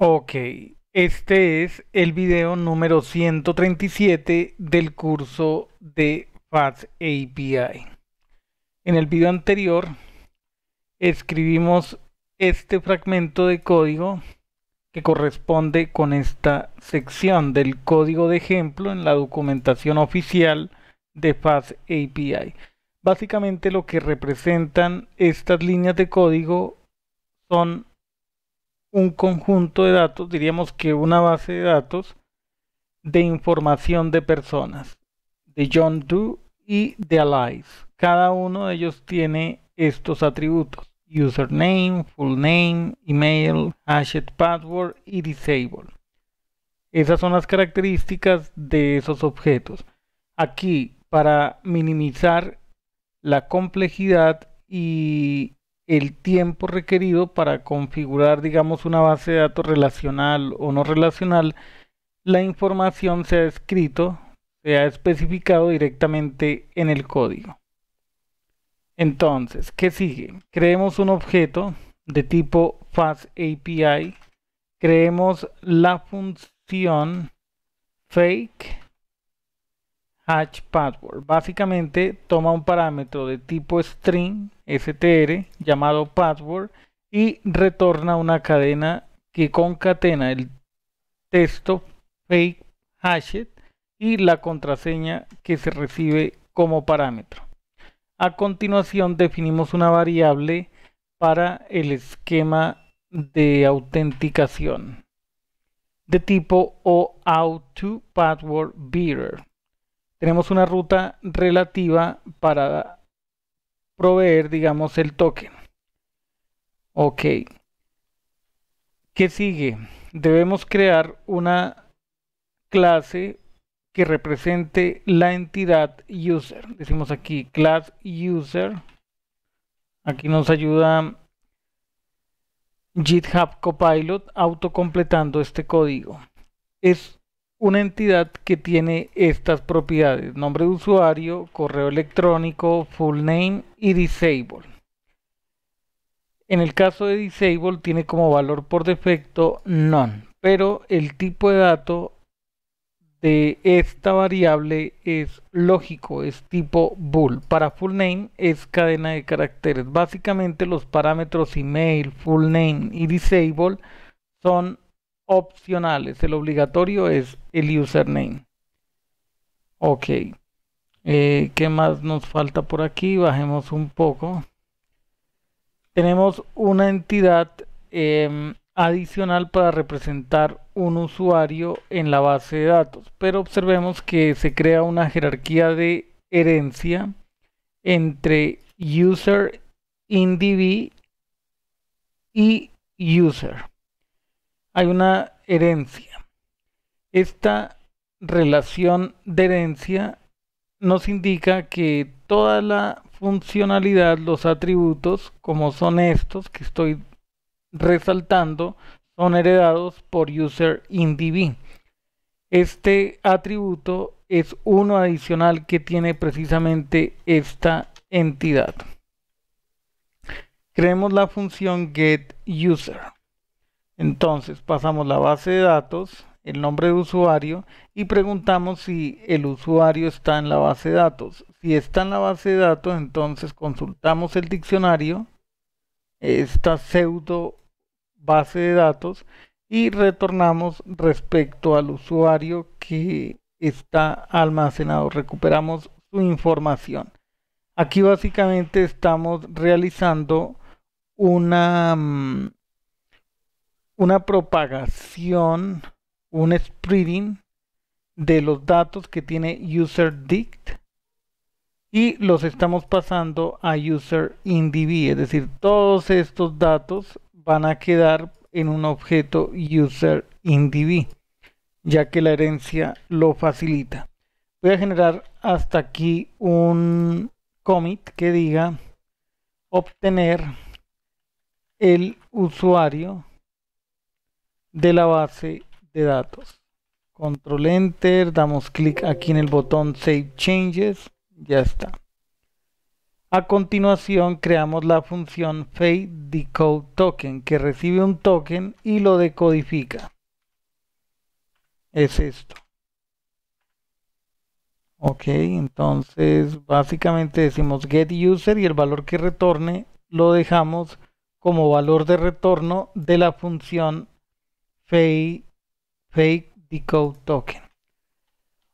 Ok, este es el video número 137 del curso de FAST API. En el video anterior escribimos este fragmento de código que corresponde con esta sección del código de ejemplo en la documentación oficial de FAST API. Básicamente lo que representan estas líneas de código son un conjunto de datos, diríamos que una base de datos de información de personas, de John Doe y de Alice. Cada uno de ellos tiene estos atributos, username, full name, email, hashed password y disable. Esas son las características de esos objetos. Aquí, para minimizar la complejidad y el tiempo requerido para configurar, digamos, una base de datos relacional o no relacional, la información se ha escrito, se ha especificado directamente en el código. Entonces, ¿qué sigue? Creemos un objeto de tipo FastAPI, creemos la función fake hash password. Básicamente toma un parámetro de tipo string str llamado password y retorna una cadena que concatena el texto fake hashed y la contraseña que se recibe como parámetro. A continuación definimos una variable para el esquema de autenticación de tipo OAuth 2 Password Bearer. Tenemos una ruta relativa para proveer, digamos, el token. Ok. ¿Qué sigue? Debemos crear una clase que represente la entidad user. Decimos aquí class user. Aquí nos ayuda GitHub Copilot autocompletando este código. Es una entidad que tiene estas propiedades, nombre de usuario, correo electrónico, full name y disable. En el caso de disable tiene como valor por defecto none, pero el tipo de dato de esta variable es lógico, es tipo bool. Para full name es cadena de caracteres. Básicamente los parámetros email, full name y disable son opcionales. El obligatorio es el username. Ok. Eh, ¿Qué más nos falta por aquí? Bajemos un poco. Tenemos una entidad em, adicional para representar un usuario en la base de datos. Pero observemos que se crea una jerarquía de herencia entre user, indiv y user hay una herencia. Esta relación de herencia nos indica que toda la funcionalidad, los atributos, como son estos que estoy resaltando, son heredados por user Este atributo es uno adicional que tiene precisamente esta entidad. Creemos la función getUser. Entonces pasamos la base de datos, el nombre de usuario y preguntamos si el usuario está en la base de datos. Si está en la base de datos, entonces consultamos el diccionario, esta pseudo base de datos y retornamos respecto al usuario que está almacenado. Recuperamos su información. Aquí básicamente estamos realizando una mm, una propagación, un spreading de los datos que tiene UserDict y los estamos pasando a UserIndiv, es decir, todos estos datos van a quedar en un objeto UserIndiv, ya que la herencia lo facilita. Voy a generar hasta aquí un commit que diga obtener el usuario de la base de datos. Control Enter, damos clic aquí en el botón Save Changes, ya está. A continuación creamos la función Fade Decode Token que recibe un token y lo decodifica. Es esto. Ok, entonces básicamente decimos get user y el valor que retorne lo dejamos como valor de retorno de la función fake, fake decode token.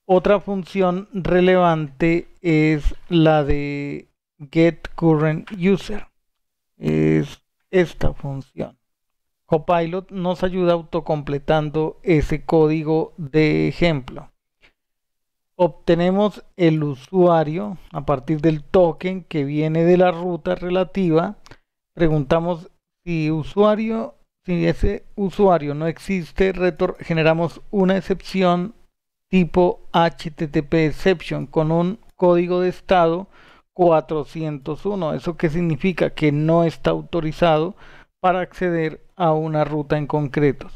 Otra función relevante es la de get current user. Es esta función. Copilot nos ayuda autocompletando ese código de ejemplo. Obtenemos el usuario a partir del token que viene de la ruta relativa. Preguntamos si usuario si ese usuario no existe, generamos una excepción tipo HTTP exception con un código de estado 401. ¿Eso qué significa? Que no está autorizado para acceder a una ruta en concreto.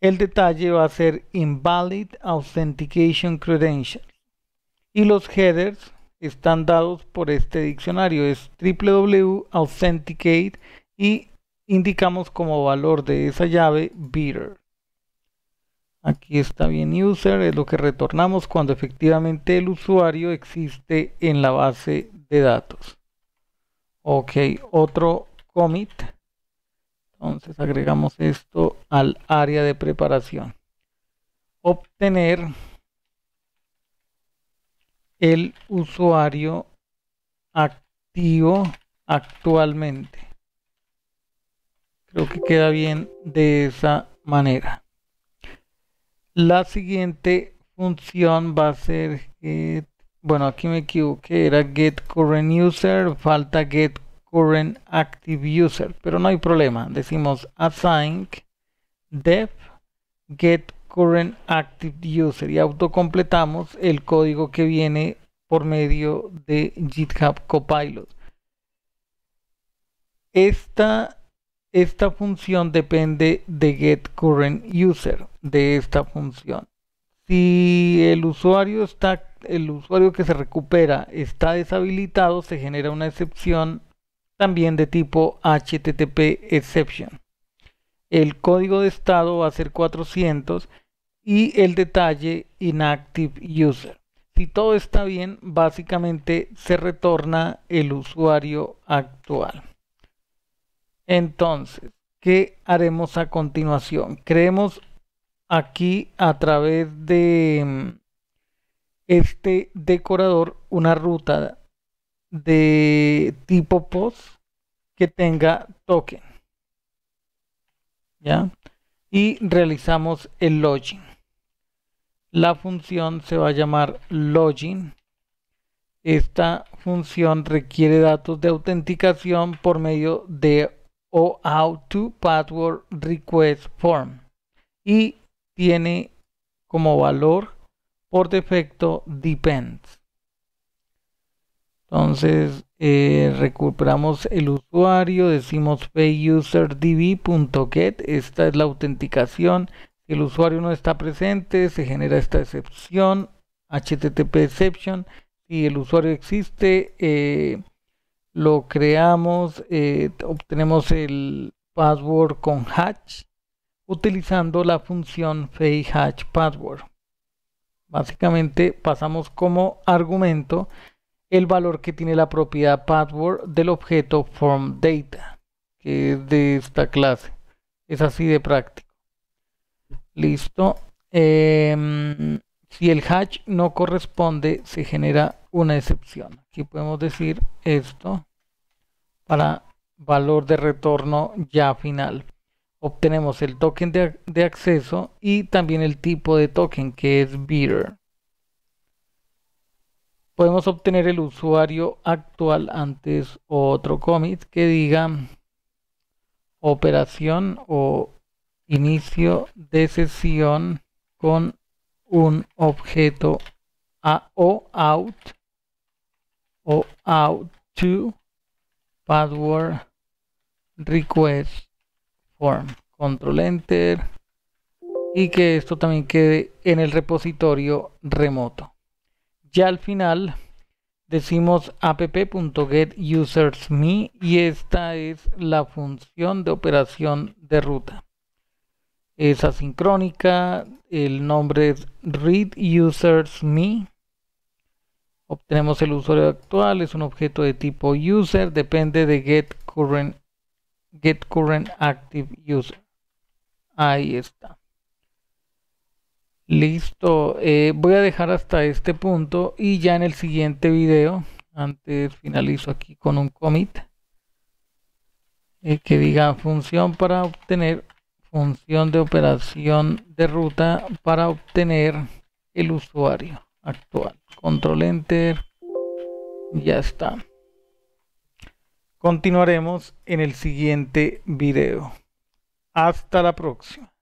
El detalle va a ser Invalid Authentication Credentials. Y los headers están dados por este diccionario. Es www.authenticate y indicamos como valor de esa llave bitter. Aquí está bien user, es lo que retornamos cuando efectivamente el usuario existe en la base de datos. Ok, otro commit. Entonces agregamos esto al área de preparación. Obtener el usuario activo actualmente. Creo que queda bien de esa manera. La siguiente función va a ser get, bueno, aquí me equivoqué, era get current user, falta get current active user, pero no hay problema. Decimos assign def get current active user y autocompletamos el código que viene por medio de GitHub Copilot. Esta esta función depende de getCurrentUser, de esta función. Si el usuario, está, el usuario que se recupera está deshabilitado, se genera una excepción también de tipo HTTP exception. El código de estado va a ser 400 y el detalle inactive user. Si todo está bien, básicamente se retorna el usuario actual. Entonces, ¿qué haremos a continuación? Creemos aquí a través de mm, este decorador una ruta de tipo post que tenga token. ¿Ya? Y realizamos el login. La función se va a llamar login. Esta función requiere datos de autenticación por medio de o How to Password Request Form y tiene como valor por defecto depends. Entonces eh, recuperamos el usuario, decimos payuserdb.get, esta es la autenticación. Si el usuario no está presente, se genera esta excepción, http exception. Si el usuario existe, eh, lo creamos, eh, obtenemos el password con hatch utilizando la función fake password. Básicamente pasamos como argumento el valor que tiene la propiedad password del objeto form data que es de esta clase. Es así de práctico. Listo. Em, si el hatch no corresponde, se genera una excepción. Aquí podemos decir esto para valor de retorno ya final. Obtenemos el token de, acceso y también el tipo de token que es bidder. Podemos obtener el usuario actual antes o otro commit que diga operación o inicio de sesión con un objeto a o out o out to password request form. Control Enter. Y que esto también quede en el repositorio remoto. Ya al final decimos app.getUsersMe y esta es la función de operación de ruta. Es asincrónica, el nombre es readUsersMe obtenemos el usuario actual, es un objeto de tipo user, depende de get current, get current active user. Ahí está. Listo, eh, voy a dejar hasta este punto y ya en el siguiente video, antes finalizo aquí con un commit, eh, que diga función para obtener, función de operación de ruta para obtener el usuario actual. Control Enter. Ya está. Continuaremos en el siguiente video. Hasta la próxima.